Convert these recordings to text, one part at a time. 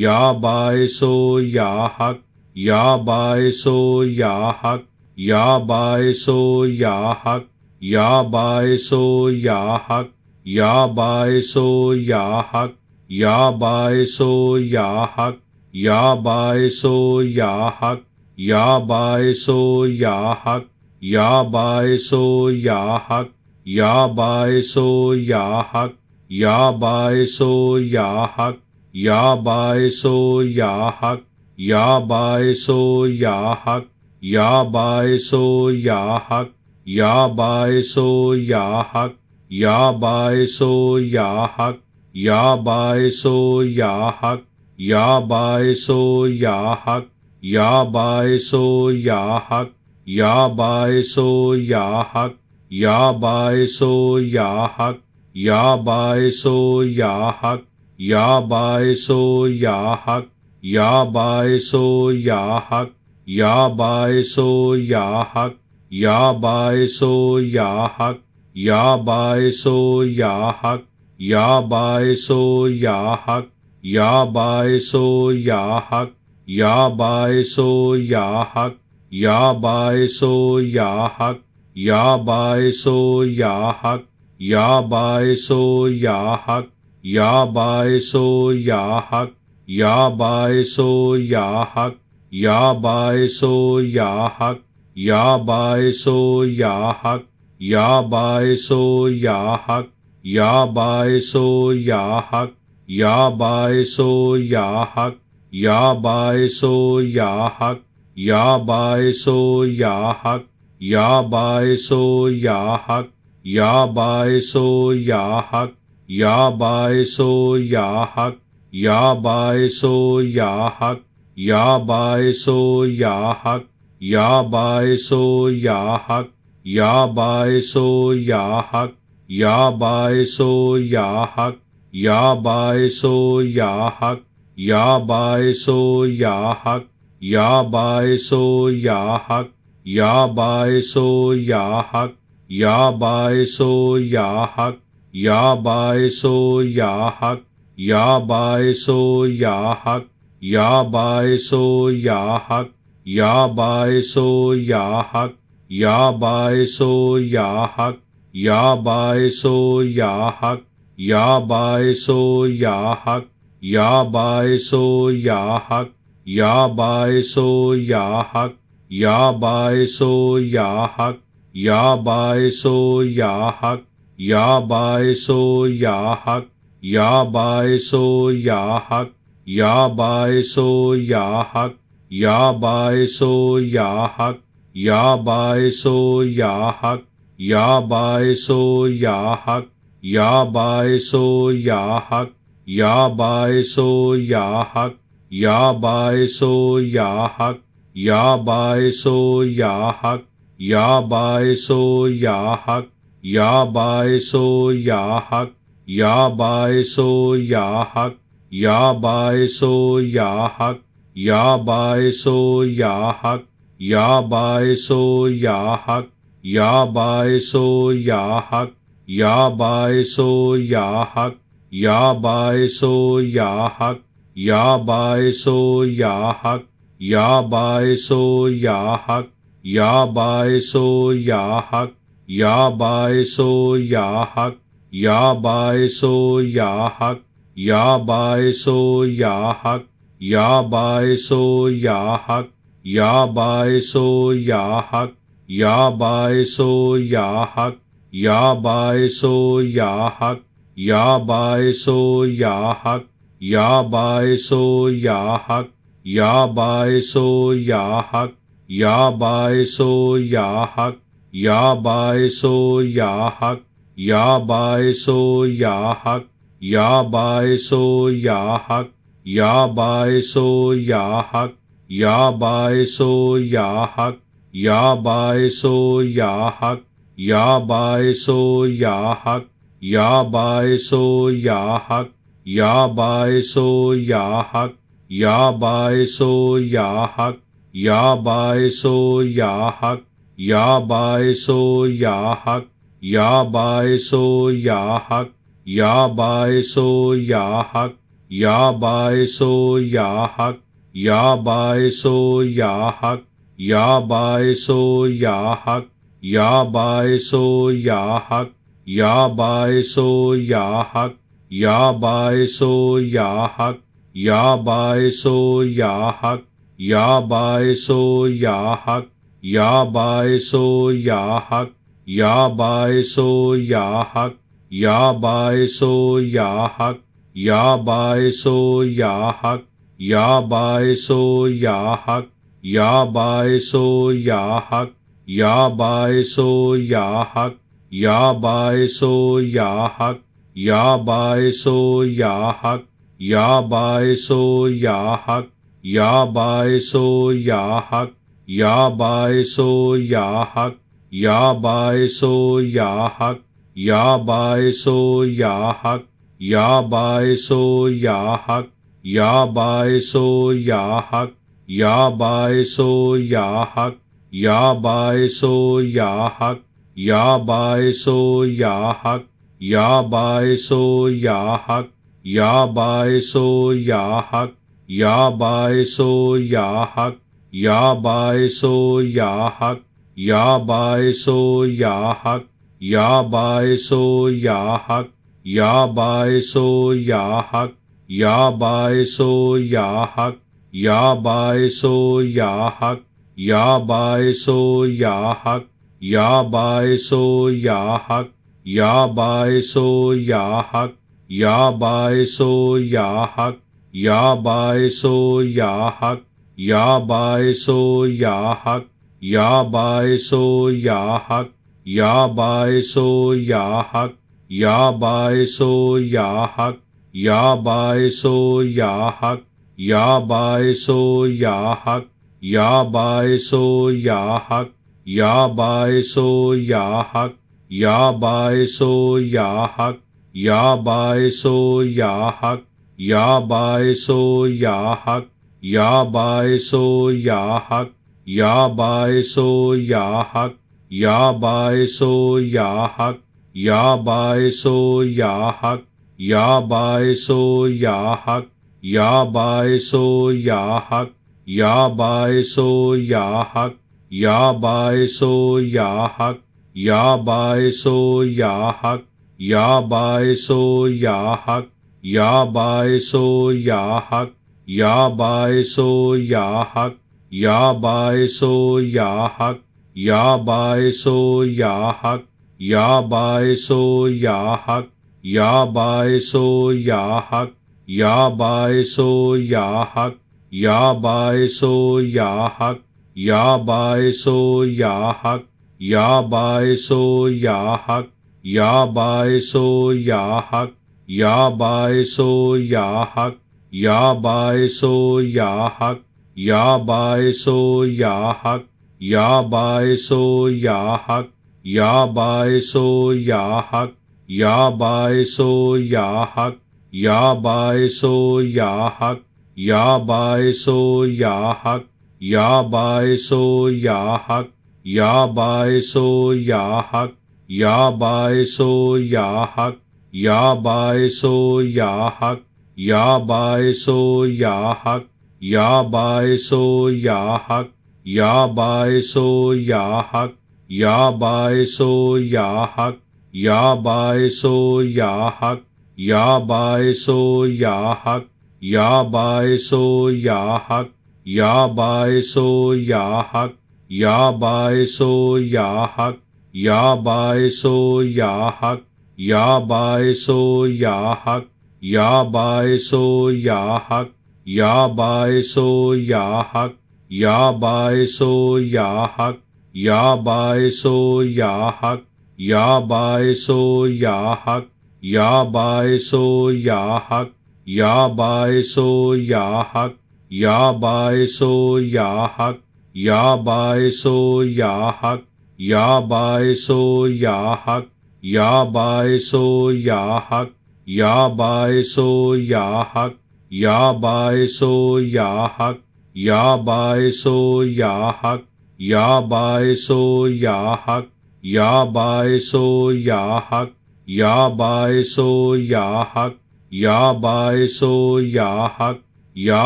या बायसो या हक या बायसो या हक या बायसो या हक या बायसो या हक या बायसो या हक या बायसो या हक या बायसो या हक या बायसो या हक या बायसो या हक या बायसो या हक या बायसो या हक Ya bai so ya hak, ya bai so ya hak, ya bai so ya hak, ya bai so ya hak, ya bai so ya hak, ya bai so ya hak, ya bai so ya hak, ya bai so ya hak, ya bai so ya hak, ya bai so ya hak, ya bai so ya hak, या बायसो या हक या बायसो या हक या बायसो या हक या बायसो या हक या बायसो या हक या बायसो या हक या बायसो या हक या बायसो या हक या बायसो या हक या बायसो या हक या बायसो या हक Ya bai so ya hak, ya bai so ya hak, ya bai so ya hak, ya bai so ya hak, ya bai so ya hak, ya bai so ya hak, ya bai so ya hak, ya bai so ya hak, ya bai so ya hak, ya bai so ya hak, ya bai so ya hak, या बायसो या हक या बायसो या हक या बायसो या हक या बायसो या हक या बायसो या हक या बायसो या हक या बायसो या हक या बायसो या हक या बायसो या हक या बायसो या हक या बायसो या हक Ya Bai So Ya Hak, Ya Bai So Ya Hak, Ya Bai So Ya Hak, Ya Bai So Ya Hak, Ya Bai So Ya Hak, Ya Bai So Ya Hak, Ya Bai So Ya Hak, Ya Bai So Ya Hak, Ya Bai So Ya Hak, Ya Bai So Ya Hak, Ya Bai So Ya Hak, या बायसो या हक या बायसो या हक या बायसो या हक या बायसो या हक या बायसो या हक या बायसो या हक या बायसो या हक या बायसो या हक या बायसो या हक या बायसो या हक या बायसो या हक Ya bai so ya hak, ya bai so ya hak, ya bai so ya hak, ya bai so ya hak, ya bai so ya hak, ya bai so ya hak, ya bai so ya hak, ya bai so ya hak, ya bai so ya hak, ya bai so ya hak, ya bai so ya hak, या बायसो या हक या बायसो या हक या बायसो या हक या बायसो या हक या बायसो या हक या बायसो या हक या बायसो या हक या बायसो या हक या बायसो या हक या बायसो या हक या बायसो या हक Ya bai so ya hak, ya bai so ya hak, ya bai so ya hak, ya bai so ya hak, ya bai so ya hak, ya bai so ya hak, ya bai so ya hak, ya bai so ya hak, ya bai so ya hak, ya bai so ya hak, ya bai so ya hak, या बायसो या हक या बायसो या हक या बायसो या हक या बायसो या हक या बायसो या हक या बायसो या हक या बायसो या हक या बायसो या हक या बायसो या हक या बायसो या हक या बायसो या हक Ya bai so ya hak, ya bai so ya hak, ya bai so ya hak, ya bai so ya hak, ya bai so ya hak, ya bai so ya hak, ya bai so ya hak, ya bai so ya hak, ya bai so ya hak, ya bai so ya hak, ya bai so ya hak, Yabaiso Yahak, Yabaiso Yahak, Yabaiso Yahak, Yabaiso Yahak, Yabaiso Yahak, Yabaiso Yahak, Yabaiso Yahak, Yabaiso Yahak, Yabaiso Yahak, Yabaiso Yahak, Yabaiso Yahak, Ya baiso ya hak, ya baiso ya hak, ya baiso ya hak, ya baiso ya hak, ya baiso ya hak, ya baiso ya hak, ya baiso ya hak, ya baiso ya hak, ya baiso ya hak, ya baiso ya hak, ya baiso ya hak. या बायसो या हक या बायसो या हक या बायसो या हक या बायसो या हक या बायसो या हक या बायसो या हक या बायसो या हक या बायसो या हक या बायसो या हक या बायसो या हक या बायसो या हक Ya bai so ya hak, ya bai so ya hak, ya bai so ya hak, ya bai so ya hak, ya bai so ya hak, ya bai so ya hak, ya bai so ya hak, ya bai so ya hak, ya bai so ya hak, ya bai so ya hak, ya bai so ya hak. या बायसो या हक या बायसो या हक या बायसो या हक या बायसो या हक या बायसो या हक या बायसो या हक या बायसो या हक या बायसो या हक या बायसो या हक या बायसो या हक या बायसो या हक Ya baiso ya hak, ya baiso ya hak, ya baiso ya hak, ya baiso ya hak, ya baiso ya hak, ya baiso ya hak, ya baiso ya hak, ya baiso ya hak, ya baiso ya hak, ya baiso ya hak, ya baiso ya hak, या बायसो या हक या बायसो या हक या बायसो या हक या बायसो या हक या बायसो या हक या बायसो या हक या बायसो या हक या बायसो या हक या बायसो या हक या बायसो या हक या बायसो या हक Ya baiso ya hak, ya baiso ya hak, ya baiso ya hak, ya baiso ya hak, ya baiso ya hak, ya baiso ya hak, ya baiso ya hak, ya baiso ya hak, ya baiso ya hak, ya baiso ya hak, ya baiso ya hak, या बायसो या हक या बायसो या हक या बायसो या हक या बायसो या हक या बायसो या हक या बायसो या हक या बायसो या हक या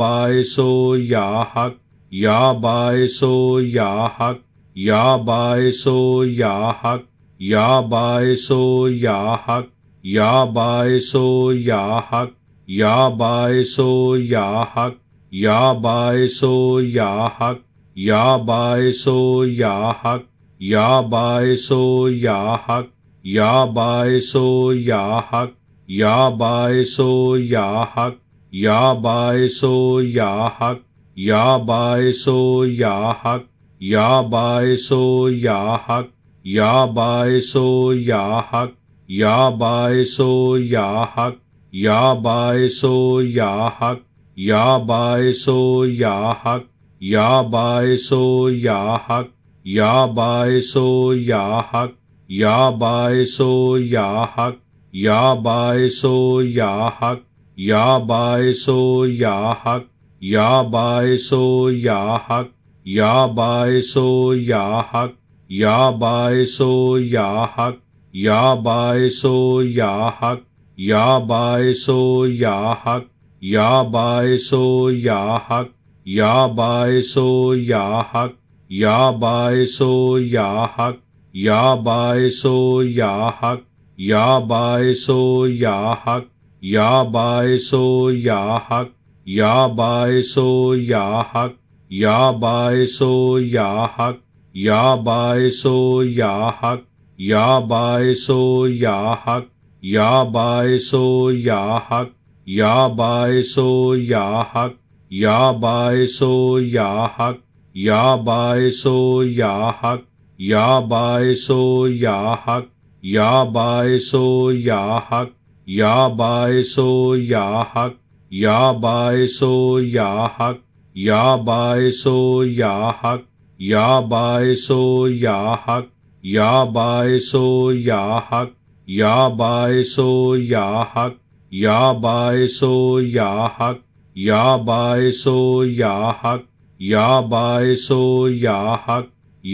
बायसो या हक या बायसो या हक या बायसो या हक या बायसो या हक Ya baiso ya hak, ya baiso ya hak, ya baiso ya hak, ya baiso ya hak, ya baiso ya hak, ya baiso ya hak, ya baiso ya hak, ya baiso ya hak, ya baiso ya hak, ya baiso ya hak, ya baiso ya hak. या बायसो या हक या बायसो या हक या बायसो या हक या बायसो या हक या बायसो या हक या बायसो या हक या बायसो या हक या बायसो या हक या बायसो या हक या बायसो या हक या बायसो या हक Ya baiso ya hak, ya baiso ya hak, ya baiso ya hak, ya baiso ya hak, ya baiso ya hak, ya baiso ya hak, ya baiso ya hak, ya baiso ya hak, ya baiso ya hak, ya baiso ya hak, ya baiso ya hak, या बायसो या हक या बायसो या हक या बायसो या हक या बायसो या हक या बायसो या हक या बायसो या हक या बायसो या हक या बायसो या हक या बायसो या हक या बायसो या हक या बायसो या हक या बायसो या हक या बायसो या हक या बायसो या हक या बायसो या हक या बायसो या हक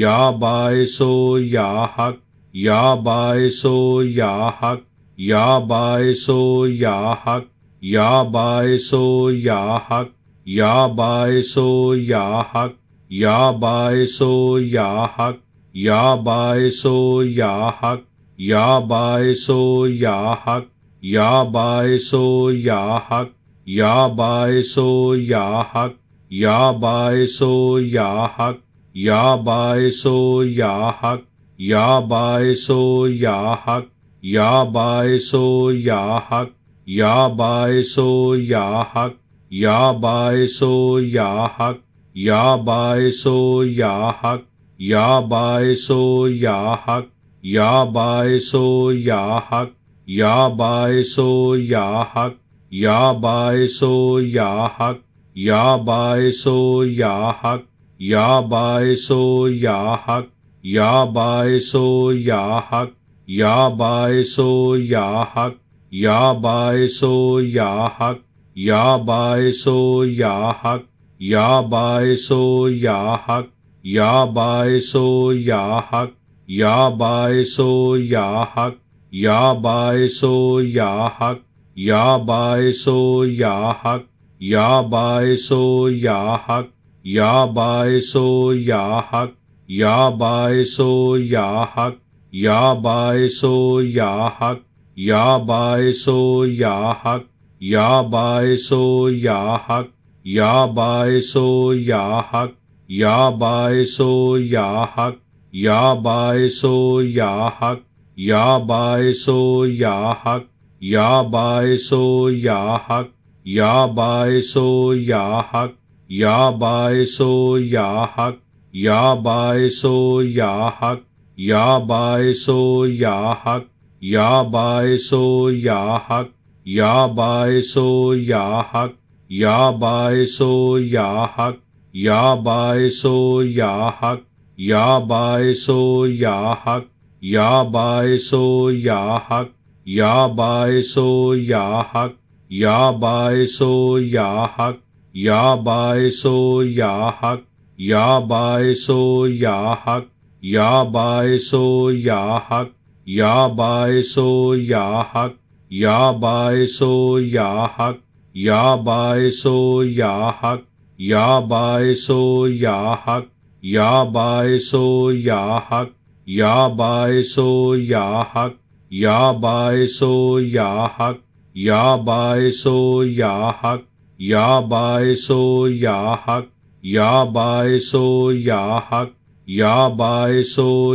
या बायसो या हक या बायसो या हक या बायसो या हक या बायसो या हक या बायसो या हक या बायसो या हक या बायसो या हक या बायसो या हक या बायसो या हक या बायसो या हक या बायसो या हक या बायसो या हक या बायसो या हक या बायसो या हक या बायसो या हक या बायसो या हक या बायसो या हक Ya baiso ya hak, ya baiso ya hak, ya baiso ya hak, ya baiso ya hak, ya baiso ya hak, ya baiso ya hak, ya baiso ya hak, ya baiso ya hak, ya baiso ya hak, ya baiso ya hak, ya baiso ya hak, या बायसो या हक या बायसो या हक या बायसो या हक या बायसो या हक या बायसो या हक या बायसो या हक या बायसो या हक या बायसो या हक या बायसो या हक या बायसो या हक या बायसो या हक Ya bai so ya hak, ya bai so ya hak, ya bai so ya hak, ya bai so ya hak, ya bai so ya hak, ya bai so ya hak, ya bai so ya hak, ya bai so ya hak, ya bai so ya hak, ya bai so ya hak, ya bai so ya hak. या बायसो या हक या बायसो या हक या बायसो या हक या बायसो या हक या बायसो या हक या बायसो या हक या बायसो या हक या बायसो या हक या बायसो या हक या बायसो या हक या बायसो या हक या बायसो या हक या बायसो या हक या बायसो या हक या बायसो या हक या बायसो या हक या बायसो या हक या बायसो या हक या बायसो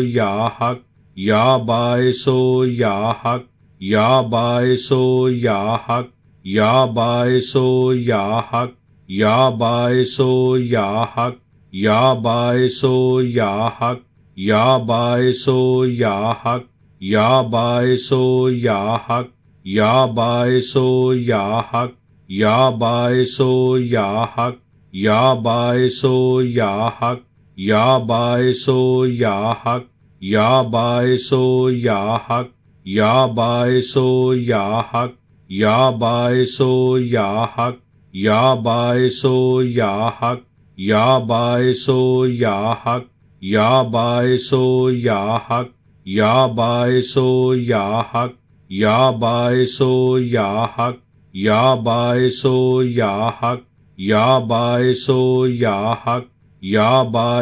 या हक या बायसो या हक या बायसो या हक या बायसो या हक या बायसो या हक या बायसो या हक या बायसो या हक या बायसो या हक या बायसो या हक या बायसो या हक या बायसो या हक या बायसो या हक या बायसो या हक या बायसो या हक या बायसो या हक या बायसो या हक या बायसो या हक या बायसो या हक या बायसो या हक या बायसो या हक या बायसो या हक या बायसो या हक या बायसो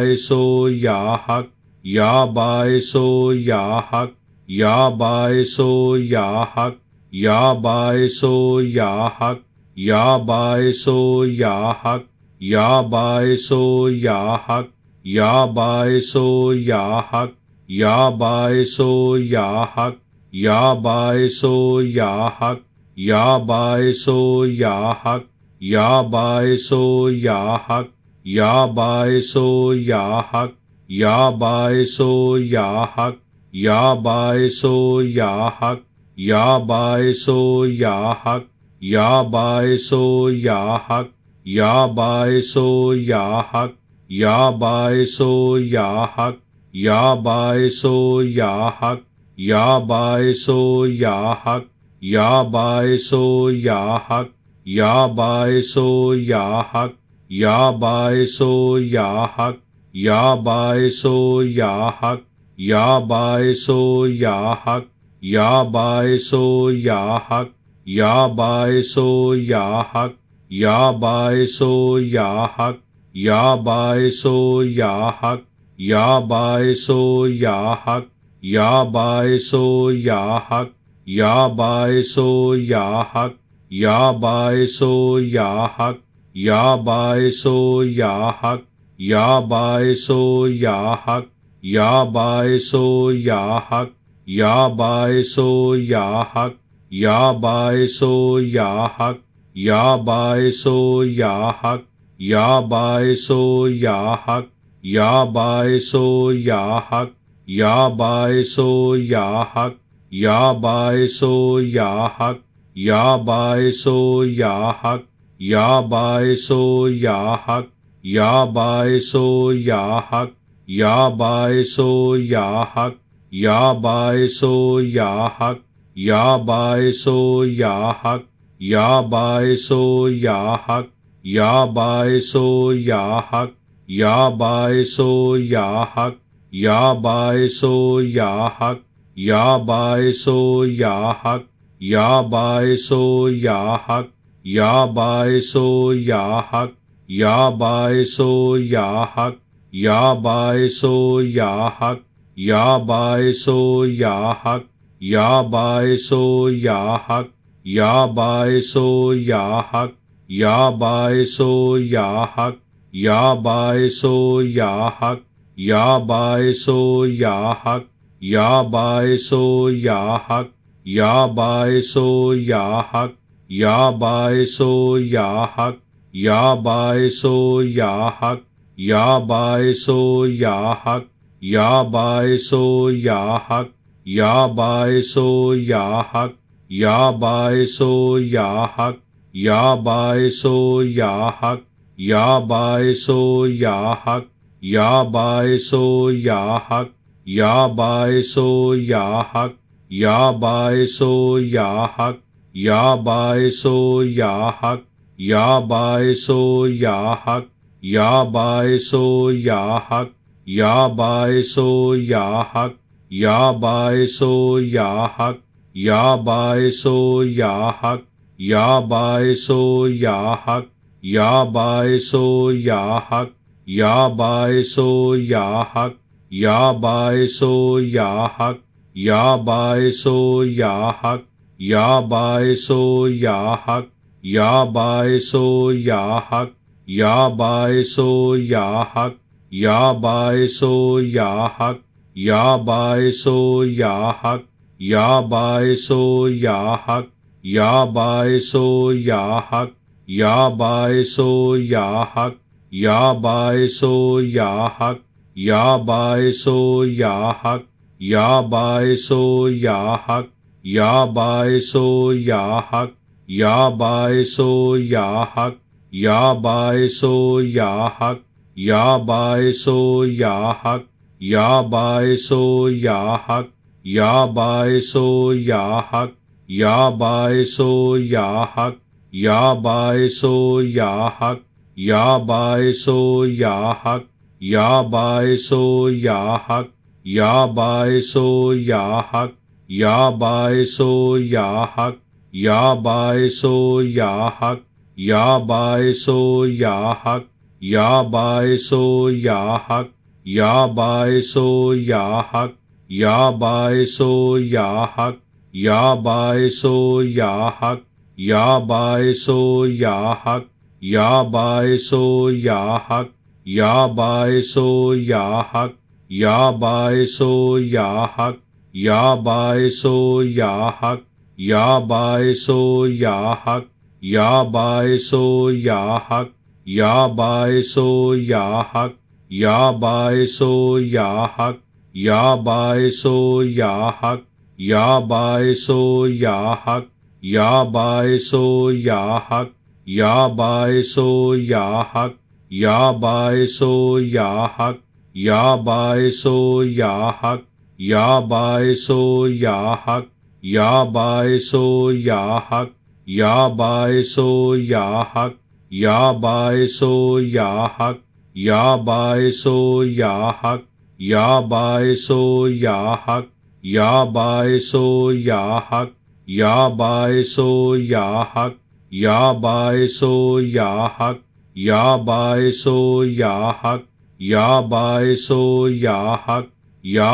या हक या बायसो या हक या बायसो या हक या बायसो या हक या बायसो या हक या बायसो या हक या बायसो या हक या बायसो या हक या बायसो या हक या बायसो या हक या बायसो या हक या बायसो या हक या बायसो या हक या बायसो या हक या बायसो या हक Ya bai so ya hak, ya bai so ya hak, ya bai so ya hak, ya bai so ya hak, ya bai so ya hak, ya bai so ya hak, ya bai so ya hak, ya bai so ya hak, ya bai so ya hak, ya bai so ya hak, ya bai so ya hak, या बायसो या हक या बायसो या हक या बायसो या हक या बायसो या हक या बायसो या हक या बायसो या हक या बायसो या हक या बायसो या हक या बायसो या हक या बायसो या हक या बायसो या हक या बायसो या हक या बायसो या हक या बायसो या हक या बायसो या हक या बायसो या हक या बायसो या हक या बायसो या हक या बायसो या हक या बायसो या हक या बायसो या हक या बायसो या हक Ya bài so ya hak, ya bài so ya hak, ya bài so ya hak, ya bài so ya hak, ya bài so ya hak, ya bài so ya hak, ya bài so ya hak, ya bài so ya hak, ya bài so ya hak, ya bài so ya hak, ya bài so ya hak, या बायसो या हक या बायसो या हक या बायसो या हक या बायसो या हक या बायसो या हक या बायसो या हक या बायसो या हक या बायसो या हक या बायसो या हक या बायसो या हक या बायसो या हक Yabai Yahak, Yabai Yahak, Yabai Yahak, Yabai Yahak, Yabai Yahak, Yabai Yahak, Yabai Yahak, Yabai Yahak, Yabai Yahak, Yabai Yahak, Yabai Yahak, या बायसो या हक या बायसो या हक या बायसो या हक या बायसो या हक या बायसो या हक या बायसो या हक या बायसो या हक या बायसो या हक या बायसो या हक या बायसो या हक या बायसो या हक Yabai Yahak, Yabai Yahak, Yabai Yahak, Yabai Yahak, Yabai Yahak, Yabai Yahak, Yabai Yahak, Yabai Yahak, Yabai Yahak, Yabai Yahak, Yabai Yahak, या बायसो या हक या बायसो या हक या बायसो या हक या बायसो या हक या बायसो या हक या बायसो या हक या बायसो या हक या बायसो या हक या बायसो या हक या बायसो या हक या बायसो या हक Ya ya Ya ya Ya ya Ya ya Ya ya Ya hak. hak. hak. hak. hak. ya hak. Ya Yahak, Yabaiso Yahak, Yabaiso Yahak, Yabaiso Yahak, Ya Yahak, ya Yahak, Yabaiso Yahak, Yabaiso Yahak, Yabaiso Yahak, ya hak. या बायसो या हक या बायसो या हक या बायसो या हक या बायसो या हक या बायसो या हक या बायसो या हक या बायसो या हक या बायसो या हक या बायसो या हक या बायसो या हक या बायसो या हक Ya ya Ya ya Ya ya Ya ya Ya ya Ya hak. hak. hak. hak. hak. ya hak. Ya Yahak, Yabaeso Yahak, Yabaeso Yahak, Yabaeso Yahak, Ya Yahak, ya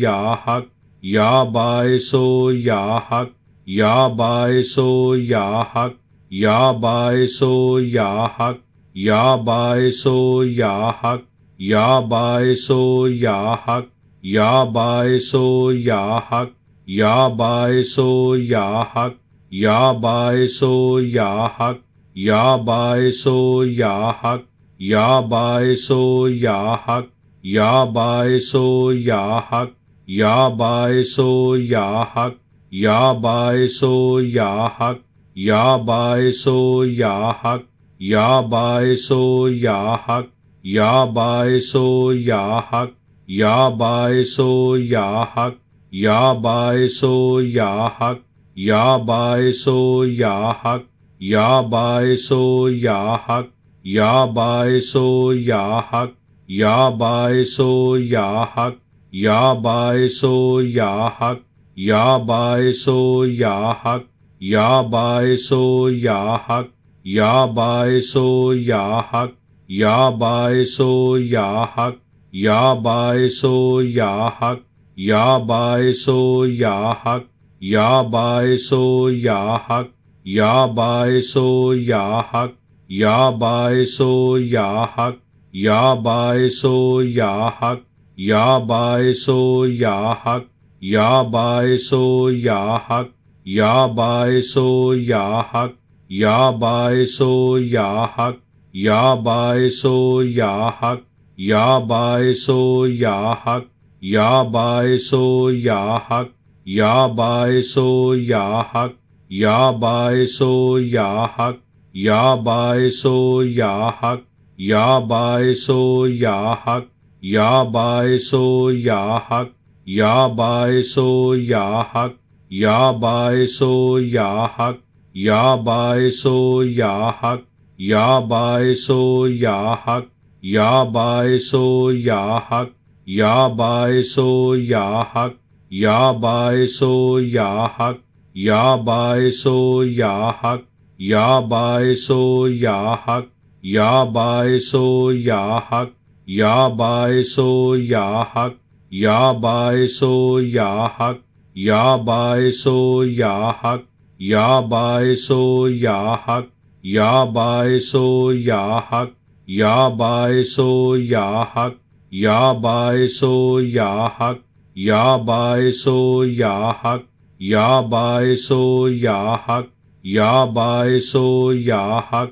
Yahak, Yabaeso Yahak, Yabaeso Yahak, Yabaeso Yahak, ya hak. या बायसो या हक या बायसो या हक या बायसो या हक या बायसो या हक या बायसो या हक या बायसो या हक या बायसो या हक या बायसो या हक या बायसो या हक या बायसो या हक या बायसो या हक Ya bai so ya hak, ya bai so ya hak, ya bai so ya hak, ya bai so ya hak, ya bai so ya hak, ya bai so ya hak, ya bai so ya hak, ya bai so ya hak, ya bai so ya hak, ya bai so ya hak, ya bai so ya hak, या बायसो या हक या बायसो या हक या बायसो या हक या बायसो या हक या बायसो या हक या बायसो या हक या बायसो या हक या बायसो या हक या बायसो या हक या बायसो या हक या बायसो या हक Ya bai so ya hak, ya bai so ya hak, ya bai so ya hak, ya bai so ya hak, ya bai so ya hak, ya bai so ya hak, ya bai so ya hak, ya bai so ya hak, ya bai so ya hak, ya bai so ya hak, ya bai so ya hak, या बायसो या हक या बायसो या हक या बायसो या हक या बायसो या हक या बायसो या हक या बायसो या हक या बायसो या हक या बायसो या हक या बायसो या हक या बायसो या हक या बायसो या हक Ya bài sô dạ hắc, dạ bài sô ya hắc, ya bài sô dạ hắc, dạ bài sô ya hak, ya bài sô dạ hắc, dạ bài sô ya hắc, ya bài sô dạ hắc,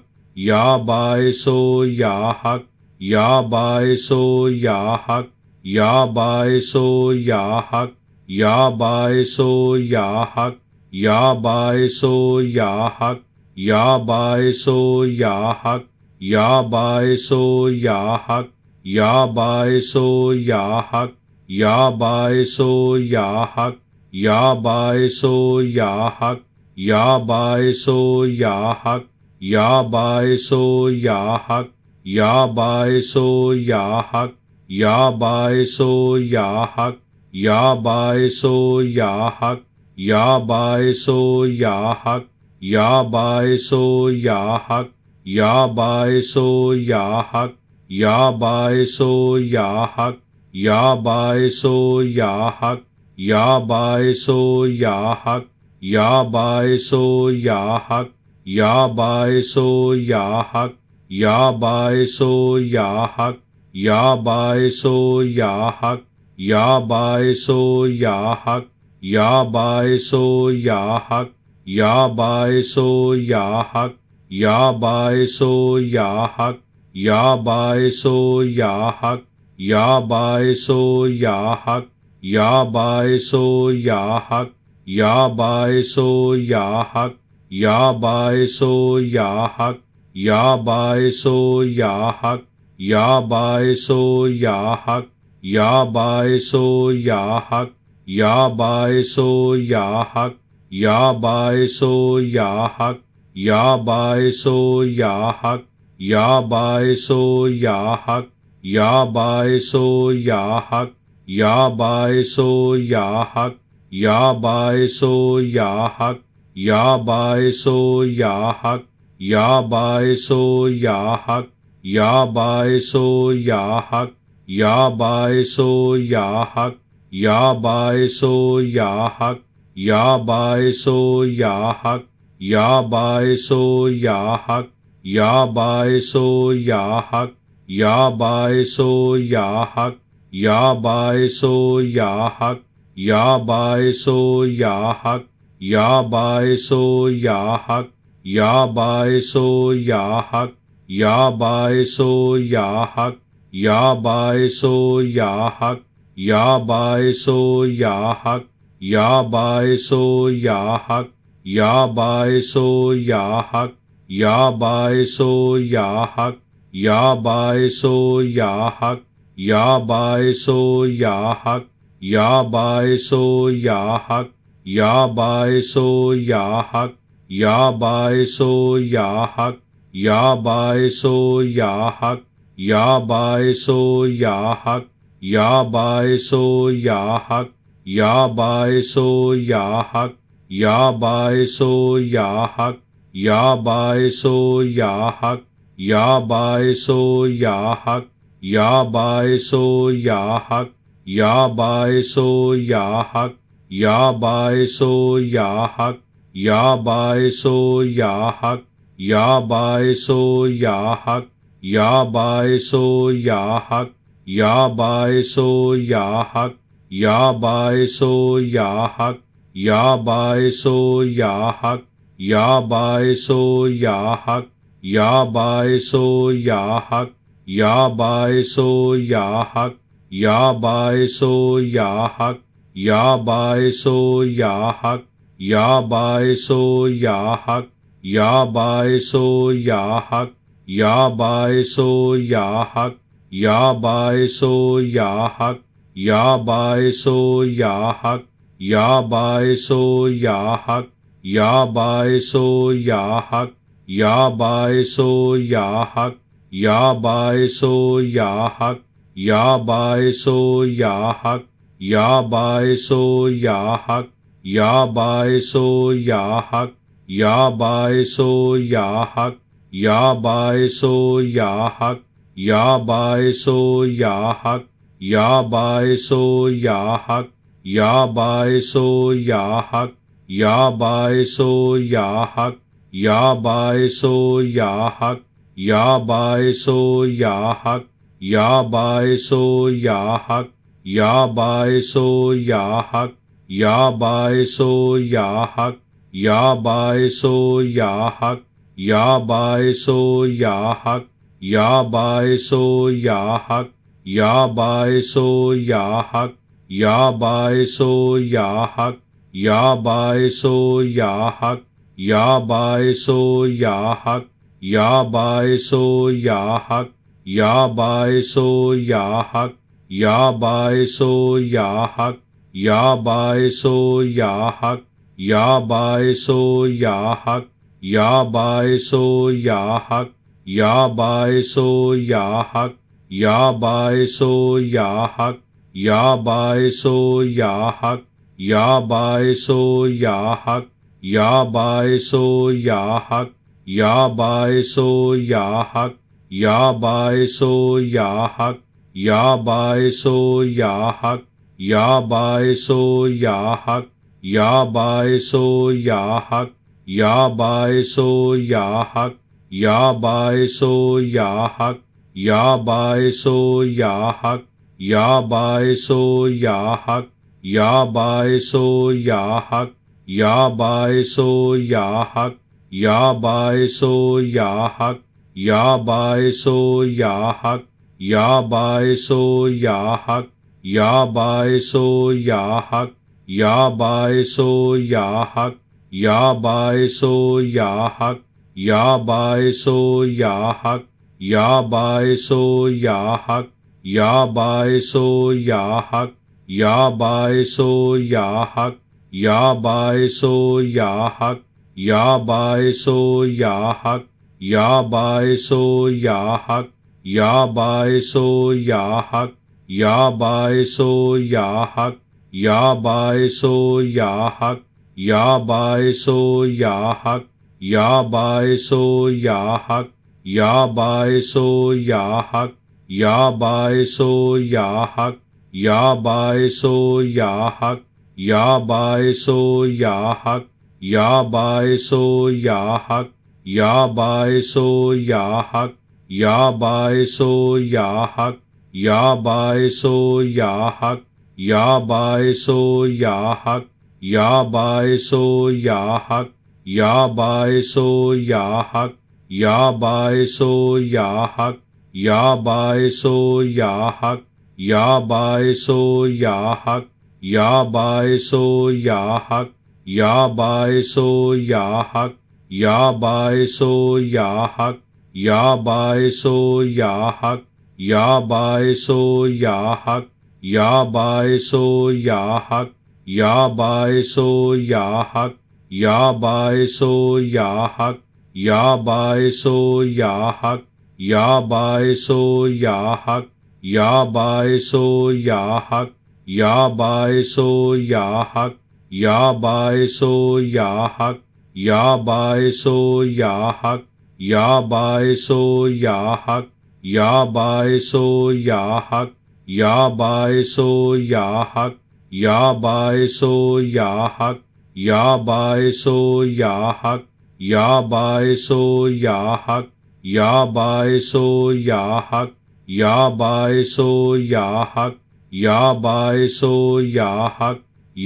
dạ bài sô ya hak, ya bài sô dạ hắc, dạ bài sô dạ hắc, dạ bài sô dạ hắc, या बायसो या हक या बायसो या हक या बायसो या हक या बायसो या हक या बायसो या हक या बायसो या हक या बायसो या हक या बायसो या हक या बायसो या हक या बायसो या हक या बायसो या हक Ya bai so ya hak, ya bai so ya hak, ya bai so ya hak, ya bai so ya hak, ya bai so ya hak, ya bai so ya hak, ya bai so ya hak, ya bai so ya hak, ya bai so ya hak, ya bai so ya hak, ya bai so ya hak, या बायसो या हक या बायसो या हक या बायसो या हक या बायसो या हक या बायसो या हक या बायसो या हक या बायसो या हक या बायसो या हक या बायसो या हक या बायसो या हक या बायसो या हक Ya bai so ya hak, ya bai so ya hak, ya bai so ya hak, ya bai so ya hak, ya bai so ya hak, ya bai so ya hak, ya bai so ya hak, ya bai so ya hak, ya bai so ya hak, ya bai so ya hak, ya bai so ya hak, या बायसो या हक या बायसो या हक या बायसो या हक या बायसो या हक या बायसो या हक या बायसो या हक या बायसो या हक या बायसो या हक या बायसो या हक या बायसो या हक या बायसो या हक Ya bai so ya hak, ya bai so ya hak, ya bai so ya hak, ya bai so ya hak, ya bai so ya hak, ya bai so ya hak, ya bai so ya hak, ya bai so ya hak, ya bai so ya hak, ya bai so ya hak, ya bai so ya hak, या बायसो या हक या बायसो या हक या बायसो या हक या बायसो या हक या बायसो या हक या बायसो या हक या बायसो या हक या बायसो या हक या बायसो या हक या बायसो या हक या बायसो या हक Ya baiso ya hak, ya baiso ya hak, ya baiso ya hak, ya baiso ya hak, ya baiso ya hak, ya baiso ya hak, ya baiso ya hak, ya baiso ya hak, ya baiso ya hak, ya baiso ya hak, ya baiso ya hak, या बायसो या हक या बायसो या हक या बायसो या हक या बायसो या हक या बायसो या हक या बायसो या हक या बायसो या हक या बायसो या हक या बायसो या हक या बायसो या हक या बायसो या हक Ya bai so ya hak, ya bai so ya hak, ya bai so ya hak, ya bai so ya hak, ya bai so ya hak, ya bai so ya hak, ya bai so ya hak, ya bai so ya hak, ya bai so ya hak, ya bai so ya hak, ya bai so ya hak, या बायसो या हक या बायसो या हक या बायसो या हक या बायसो या हक या बायसो या हक या बायसो या हक या बायसो या हक या बायसो या हक या बायसो या हक या बायसो या हक या बायसो या हक Ya bai so ya hak, ya bai so ya hak, ya bai so ya hak, ya bai so ya hak, ya bai so ya hak, ya bai so ya hak, ya bai so ya hak, ya bai so ya hak, ya bai so ya hak, ya bai so ya hak, ya bai so ya hak. या बायसो या हक या बायसो या हक या बायसो या हक या बायसो या हक या बायसो या हक या बायसो या हक या बायसो या हक या बायसो या हक या बायसो या हक या बायसो या हक या बायसो या हक Ya bai so ya hak, ya bai so ya hak, ya bai so ya hak, ya bai so ya hak, ya bai so ya hak, ya bai so ya hak, ya bai so ya hak, ya bai so ya hak, ya bai so ya hak, ya bai so ya hak, ya bai so ya hak. या बायसो या हक या बायसो या हक या बायसो या हक या बायसो या हक या बायसो या हक या बायसो या हक या बायसो या हक या बायसो या हक या बायसो या हक या बायसो या हक या बायसो या हक Yabai Yahak, Yabai Yahak, Yabai Yahak, Yabai Yahak, Yabai Yahak, Yabai Yahak, Yabai Yahak, Yabai Yahak, Yabai Yahak, Yabai Yahak, Yabai Yahak, या बायसो या हक या बायसो या हक या बायसो या हक या बायसो या हक या बायसो या हक या बायसो या हक या बायसो या हक या बायसो या हक या बायसो या हक या बायसो या हक या बायसो या हक या बायसो या हक या बायसो या हक या बायसो या हक या बायसो या हक या बायसो या हक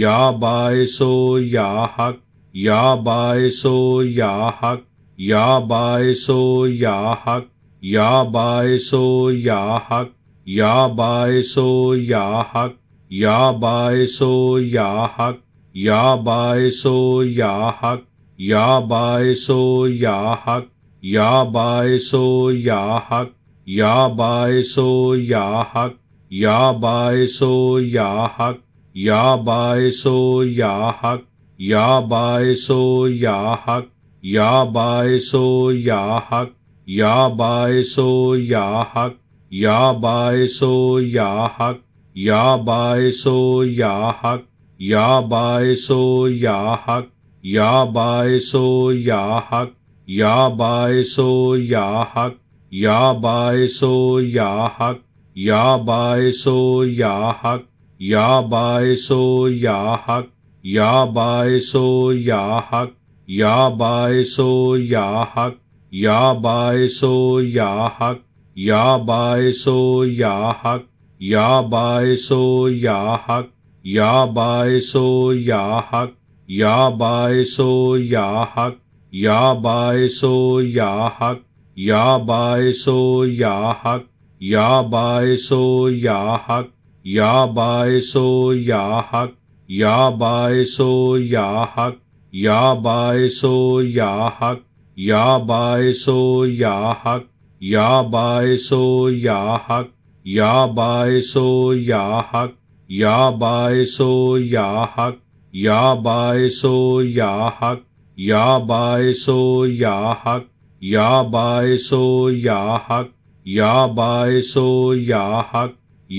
या बायसो या हक या बायसो या हक या बायसो या हक या बायसो या हक या बायसो या हक या बायसो या हक या बायसो या हक या बायसो या हक या बायसो या हक या बायसो या हक या बायसो या हक या बायसो या हक या बायसो या हक या बायसो या हक या बायसो या हक या बायसो या हक या बायसो या हक Ya baiso ya hak, ya baiso ya hak, ya baiso ya hak, ya baiso ya hak, ya baiso ya hak, ya baiso ya hak, ya baiso ya hak, ya baiso ya hak, ya baiso ya hak, ya baiso ya hak, ya baiso ya hak, या बायसो या हक या बायसो या हक या बायसो या हक या बायसो या हक या बायसो या हक या बायसो या हक या बायसो या हक या बायसो या हक या बायसो या हक या बायसो या हक या बायसो या हक या बायसो या हक या बायसो या हक या बायसो या हक या बायसो या हक या बायसो या हक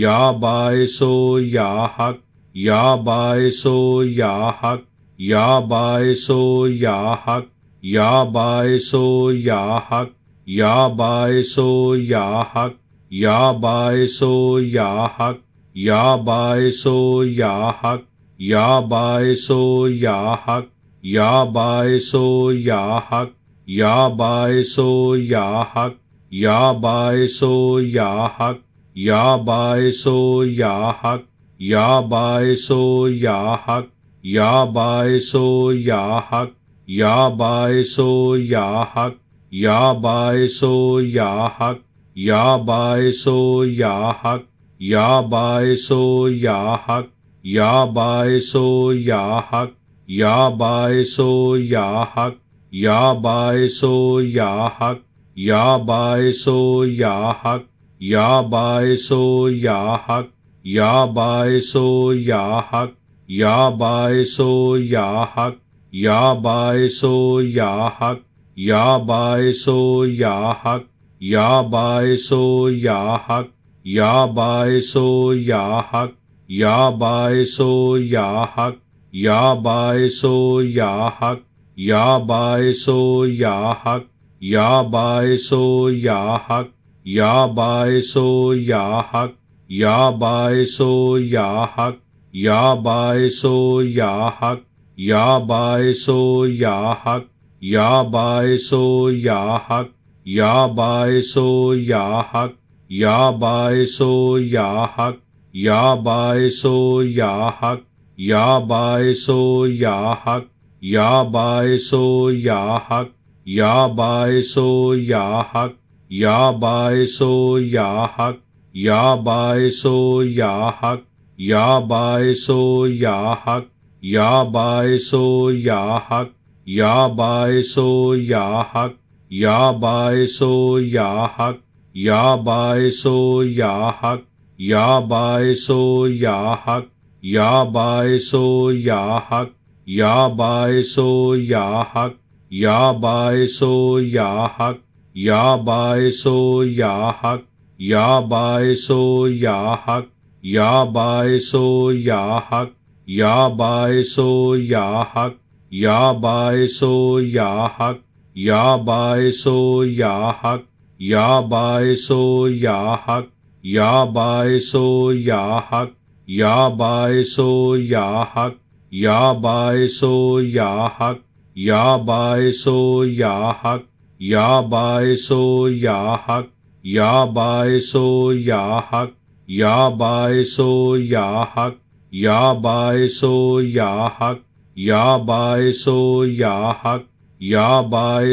या बायसो या हक या बायसो या हक या बायसो या हक या बायसो या हक या बायसो या हक या बायसो या हक या बायसो या हक या बायसो या हक या बायसो या हक या बायसो या हक या बायसो या हक या बायसो या हक या बायसो या हक या बायसो या हक या बायसो या हक या बायसो या हक या बायसो या हक Ya bai so ya hak, ya bai so ya hak, ya bai so ya hak, ya bai so ya hak, ya bai so ya hak, ya bai so ya hak, ya bai so ya hak, ya bai so ya hak, ya bai so ya hak, ya bai so ya hak, ya bai so ya hak, या बायसो या हक या बायसो या हक या बायसो या हक या बायसो या हक या बायसो या हक या बायसो या हक या बायसो या हक या बायसो या हक या बायसो या हक या बायसो या हक या बायसो या हक Ya bai so ya hak, ya bai so ya hak, ya bai so ya hak, ya bai so ya hak, ya bai so ya hak, ya bai so ya hak, ya bai so ya hak, ya bai so ya hak, ya bai so ya hak, ya bai so ya hak, ya bai so ya hak, या बायसो या हक या बायसो या हक या बायसो या हक या बायसो या हक या बायसो या हक या बायसो या हक या बायसो या हक या बायसो या हक या बायसो या हक या बायसो या हक या बायसो या हक Ya ya Ya ya Ya ya Ya ya Ya ya Ya hak. hak. hak. hak. hak. Yabai Yahak, Yabai Yahak, ya hak. Ya Yahak, Yabai Yahak, Yabai Yahak, Yabai Yahak, Ya Yahak, ya Yahak, Yabai Yahak, Yabai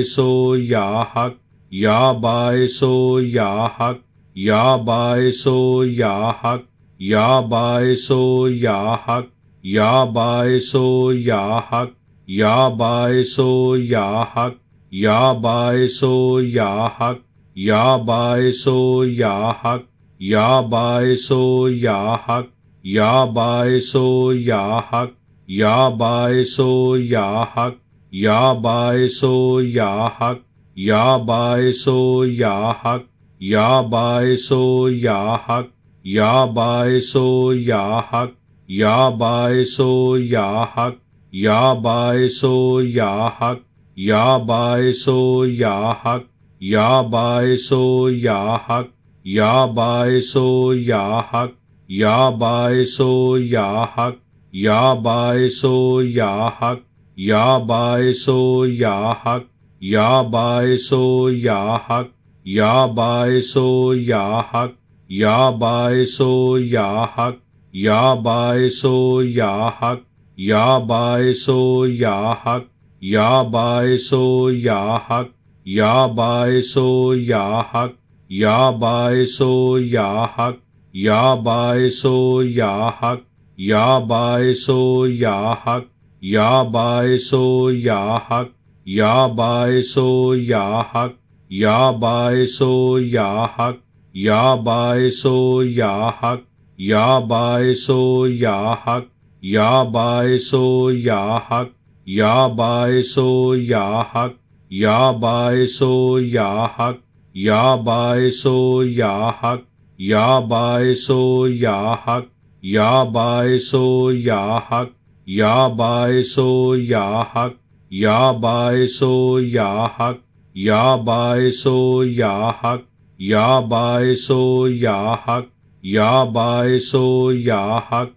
Yahak, या बायसो या हक या बायसो या हक या बायसो या हक या बायसो या हक या बायसो या हक या बायसो या हक या बायसो या हक या बायसो या हक या बायसो या हक या बायसो या हक या बायसो या हक या बायसो या हक या बायसो या हक या बायसो या हक या बायसो या हक या बायसो या हक या बायसो या हक या बायसो या हक या बायसो या हक या बायसो या हक या बायसो या हक या बायसो या हक या बायसो या हक या बायसो या हक या बायसो या हक या बायसो या हक या बायसो या हक या बायसो या हक या बायसो या हक या बायसो या हक या बायसो या हक या बायसो या हक या बायसो या हक Ya bai so ya hak, ya bai so ya hak, ya bai so ya hak, ya bai so ya hak, ya bai so ya hak, ya bai so ya hak, ya bai so ya hak, ya bai so ya hak, ya bai so ya hak, ya bai so ya hak, ya bai so ya hak, Ya ya Ya ya Ya ya Ya ya Ya ya Ya hak. hak. hak. hak.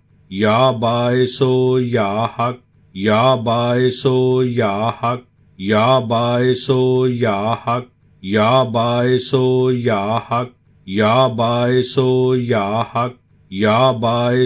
hak. ya hak. Ya Yahak, Yabai Yahak, Yabai Yahak, Yabai Yahak, Ya Yahak, ya Yahak, Yabai Yahak, Yabai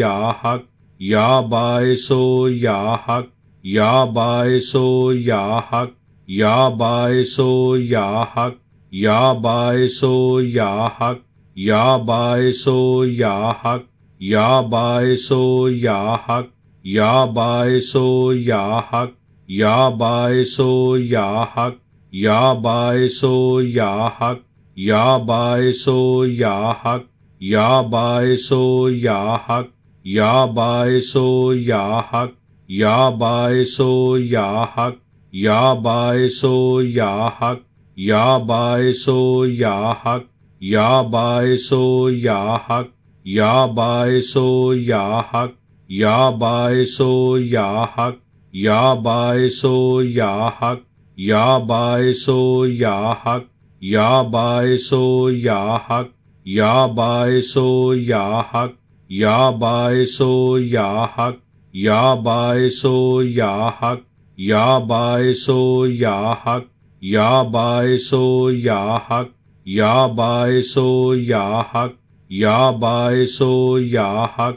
Yahak, Yabai Yahak, ya hak. या बायसो या हक या बायसो या हक या बायसो या हक या बायसो या हक या बायसो या हक या बायसो या हक या बायसो या हक या बायसो या हक या बायसो या हक या बायसो या हक या बायसो या हक Yabaeso Yahak, Yabaeso Yahak, Yabaeso Yahak, Yabaeso Yahak, Yabaeso Yahak, Yabaeso Yahak, Yabaeso Yahak, Yabaeso Yahak, Yabaeso Yahak, Yabaeso Yahak, Yabaeso Yahak, या बायसो या हक या बायसो या हक या बायसो या हक या बायसो या हक या बायसो या हक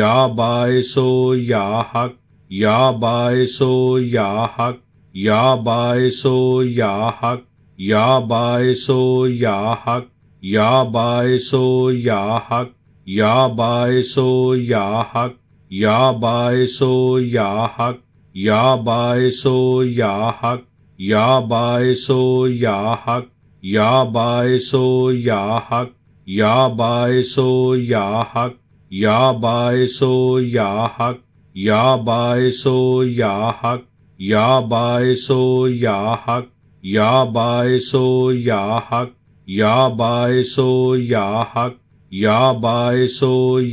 या बायसो या हक या बायसो या हक या बायसो या हक या बायसो या हक या बायसो या हक या बायसो या हक Yabai Yahak, Yabai Yahak, Yabai Yahak, Yabai Yahak, Yabai Yahak, Yabai Yahak, Yabai Yahak, Yabai Yahak, Yabai Yahak, Yabai Yahak, Yabai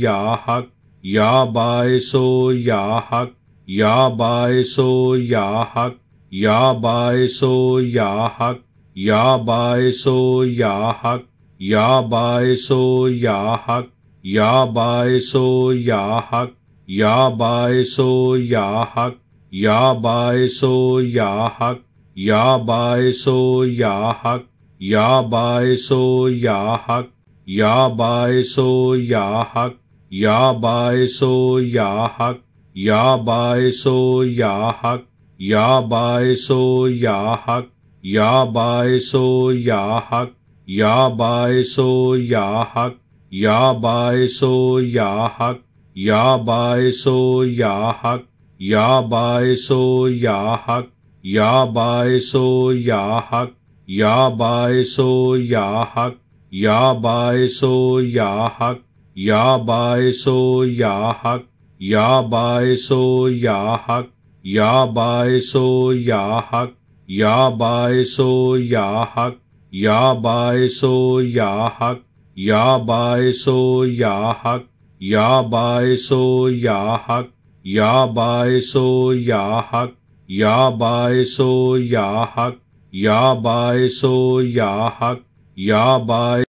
Yahak, Ya bai so ya hak, ya bai so ya hak, ya bai so ya hak, ya bai so ya hak, ya bai so ya hak, ya bai so ya hak, ya bai so ya hak, ya bai so ya hak, ya bai so ya hak, ya bai so ya hak, ya bai so ya hak, या बायसो या हक या बायसो या हक या बायसो या हक या बायसो या हक या बायसो या हक या बायसो या हक या बायसो या हक या बायसो या हक या बायसो या हक या बायसो या हक या बायसो या हक Yabaiso Yahak, Yabaiso Yahak, Yabaiso Yahak, Yabaiso Yahak, Yabaiso Yahak, Yabaiso Yahak, Yabaiso Yahak, Yabaiso Yahak, Yabaiso Yahak, Yabaiso Yahak, Yabai